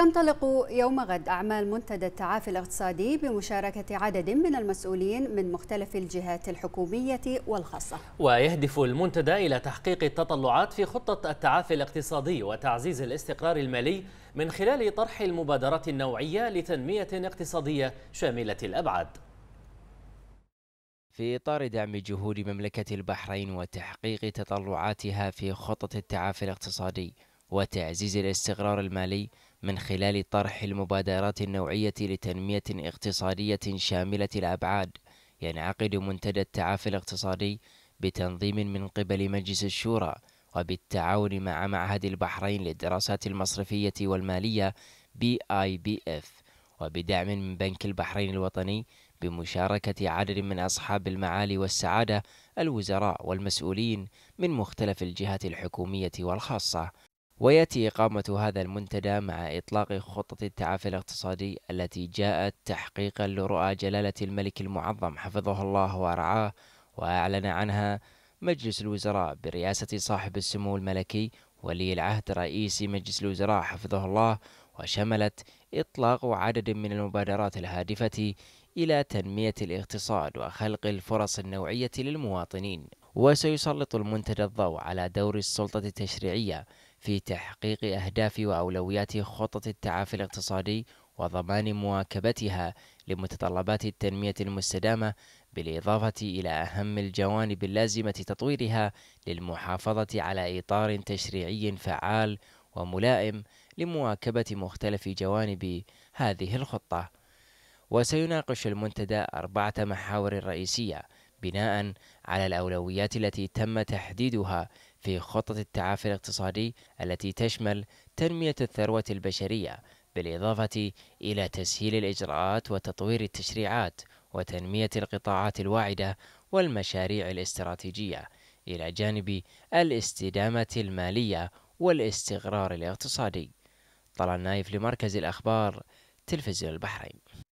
تنطلق يوم غد أعمال منتدى التعافي الاقتصادي بمشاركة عدد من المسؤولين من مختلف الجهات الحكومية والخاصة ويهدف المنتدى إلى تحقيق التطلعات في خطة التعافي الاقتصادي وتعزيز الاستقرار المالي من خلال طرح المبادرات النوعية لتنمية اقتصادية شاملة الأبعاد في إطار دعم جهود مملكة البحرين وتحقيق تطلعاتها في خطة التعافي الاقتصادي وتعزيز الاستقرار المالي من خلال طرح المبادرات النوعية لتنمية اقتصادية شاملة الأبعاد ينعقد منتدى التعافي الاقتصادي بتنظيم من قبل مجلس الشورى وبالتعاون مع معهد البحرين للدراسات المصرفية والمالية بي آي بي إف وبدعم من بنك البحرين الوطني بمشاركة عدد من أصحاب المعالي والسعادة الوزراء والمسؤولين من مختلف الجهات الحكومية والخاصة ويأتي إقامة هذا المنتدى مع إطلاق خطة التعافي الاقتصادي التي جاءت تحقيقا لرؤى جلالة الملك المعظم حفظه الله ورعاه وأعلن عنها مجلس الوزراء برئاسة صاحب السمو الملكي ولي العهد رئيس مجلس الوزراء حفظه الله وشملت إطلاق عدد من المبادرات الهادفة إلى تنمية الاقتصاد وخلق الفرص النوعية للمواطنين وسيسلط المنتدى الضوء على دور السلطة التشريعية في تحقيق أهداف وأولويات خطة التعافي الاقتصادي وضمان مواكبتها لمتطلبات التنمية المستدامة بالإضافة إلى أهم الجوانب اللازمة تطويرها للمحافظة على إطار تشريعي فعال وملائم لمواكبة مختلف جوانب هذه الخطة. وسيناقش المنتدى أربعة محاور رئيسية بناء على الأولويات التي تم تحديدها في خطة التعافي الاقتصادي التي تشمل تنمية الثروة البشرية بالإضافة إلى تسهيل الإجراءات وتطوير التشريعات وتنمية القطاعات الواعدة والمشاريع الاستراتيجية إلى جانب الاستدامة المالية والاستقرار الاقتصادي طلال نايف لمركز الأخبار تلفزيون البحرين